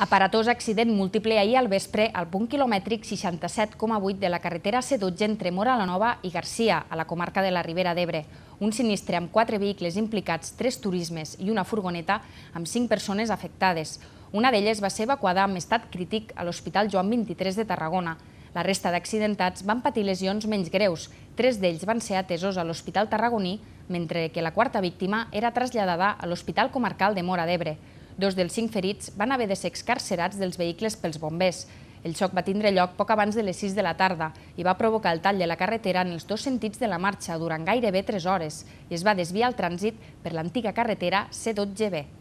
Aparatós accident múltiple ahir al vespre al punt quilomètric 67,8 de la carretera C12 entre Mora la Nova i Garcia, a la comarca de la Ribera d'Ebre. Un sinistre amb quatre vehicles implicats, tres turismes i una furgoneta amb cinc persones afectades. Una d'elles va ser evacuada amb estat crític a l'Hospital Joan 23 de Tarragona. La resta d'accidentats van patir lesions menys greus. Tres d'ells van ser atesos a l'Hospital Tarragoní, mentre que la quarta víctima era traslladada a l'Hospital Comarcal de Mora d'Ebre. Dos dels cinc ferits van haver de ser excarcerats dels vehicles pels bombers. El xoc va tindre lloc poc abans de les 6 de la tarda i va provocar el tall de la carretera en els dos sentits de la marxa durant gairebé 3 hores i es va desviar el trànsit per l'antiga carretera C12B.